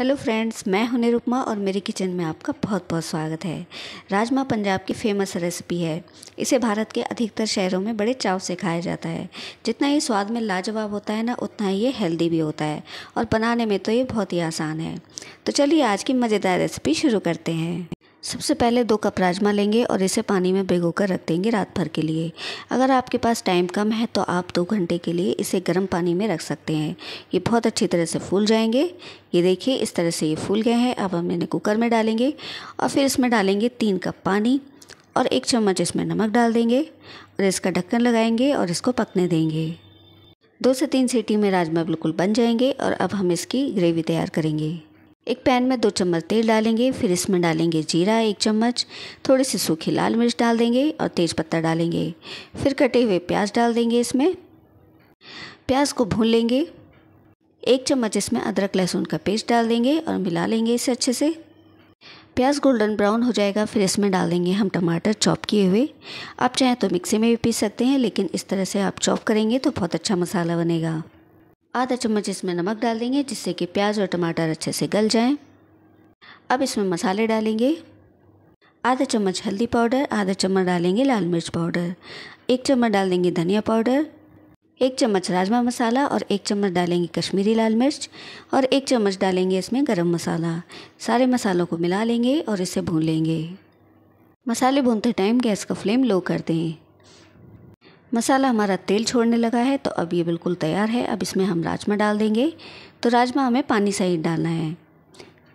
Hello friends मैं हूं निरुपमा और मेरे किचन में आपका बहुत बहुत स्वागत है राजमा पंजाब की फेमस रेसिपी है इसे भारत के अधिकतर शहरों में बड़े चाव से खाया जाता है जितना ये स्वाद में लाजवाब होता है ना उतना ही ये हेल्दी भी होता है और बनाने में तो ये बहुत ही आसान है तो चलिए आज की मज़ेदार रेसिपी शुरू करते हैं सबसे पहले दो कप राजमा लेंगे और इसे पानी में भिगो कर रख देंगे रात भर के लिए अगर आपके पास टाइम कम है तो आप दो घंटे के लिए इसे गर्म पानी में रख सकते हैं ये बहुत अच्छी तरह से फूल जाएंगे ये देखिए इस तरह से ये फूल गए हैं अब हम इन्हें कुकर में डालेंगे और फिर इसमें डालेंगे तीन कप पानी और एक चम्मच इसमें नमक डाल देंगे और इसका ढक्कन लगाएंगे और इसको पकने देंगे दो से तीन सीटी में राजमा बिल्कुल बन जाएंगे और अब हम इसकी ग्रेवी तैयार करेंगे एक पैन में दो चम्मच तेल डालेंगे फिर इसमें डालेंगे जीरा एक चम्मच थोड़ी सी सूखी लाल मिर्च डाल देंगे और तेज़ पत्ता डालेंगे फिर कटे हुए प्याज डाल देंगे इसमें प्याज को भून लेंगे एक चम्मच इसमें अदरक लहसुन का पेस्ट डाल देंगे और मिला लेंगे इसे अच्छे से प्याज गोल्डन ब्राउन हो जाएगा फिर इसमें डाल देंगे हम टमाटर चॉप किए हुए आप चाहें तो मिक्सी में भी पीस सकते हैं लेकिन इस तरह से आप चॉप करेंगे तो बहुत अच्छा मसाला बनेगा आधा चम्मच इसमें नमक डाल देंगे जिससे कि प्याज और टमाटर अच्छे से गल जाएं। अब इसमें मसाले डालेंगे आधा चम्मच हल्दी पाउडर आधा चम्मच डालेंगे लाल मिर्च पाउडर एक चम्मच डाल देंगे धनिया पाउडर एक चम्मच राजमा मसाला और एक चम्मच डालेंगे कश्मीरी लाल मिर्च और एक चम्मच डालेंगे इसमें गरम मसाला सारे मसालों को मिला लेंगे और इसे भून लेंगे मसाले भूनते टाइम गैस का फ्लेम लो कर दें मसाला हमारा तेल छोड़ने लगा है तो अब ये बिल्कुल तैयार है अब इसमें हम राजमा डाल देंगे तो राजमा हमें पानी सही डालना है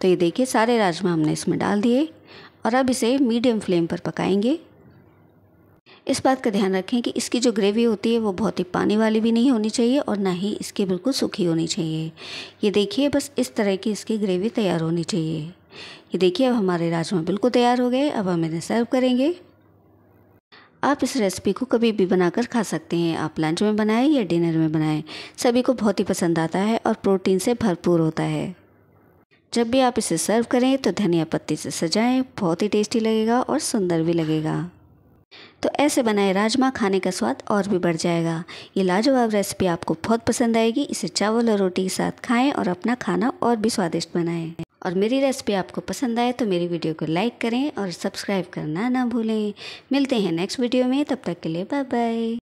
तो ये देखिए सारे राजमा हमने इसमें डाल दिए और अब इसे मीडियम फ्लेम पर पकाएंगे इस बात का ध्यान रखें कि इसकी जो ग्रेवी होती है वो बहुत ही पानी वाली भी नहीं होनी चाहिए और ना ही इसकी बिल्कुल सूखी होनी चाहिए ये देखिए बस इस तरह की इसकी ग्रेवी तैयार होनी चाहिए ये देखिए अब हमारे राजमा बिल्कुल तैयार हो गए अब हम इन्हें सर्व करेंगे आप इस रेसिपी को कभी भी बनाकर खा सकते हैं आप लंच में बनाएं या डिनर में बनाएं सभी को बहुत ही पसंद आता है और प्रोटीन से भरपूर होता है जब भी आप इसे सर्व करें तो धनिया पत्ती से सजाएं बहुत ही टेस्टी लगेगा और सुंदर भी लगेगा तो ऐसे बनाए राजमा खाने का स्वाद और भी बढ़ जाएगा ये लाजवाब रेसिपी आपको बहुत पसंद आएगी इसे चावल और रोटी के साथ खाएं और अपना खाना और भी स्वादिष्ट बनाएं और मेरी रेसिपी आपको पसंद आए तो मेरी वीडियो को लाइक करें और सब्सक्राइब करना ना भूलें मिलते हैं नेक्स्ट वीडियो में तब तक के लिए बाय बाय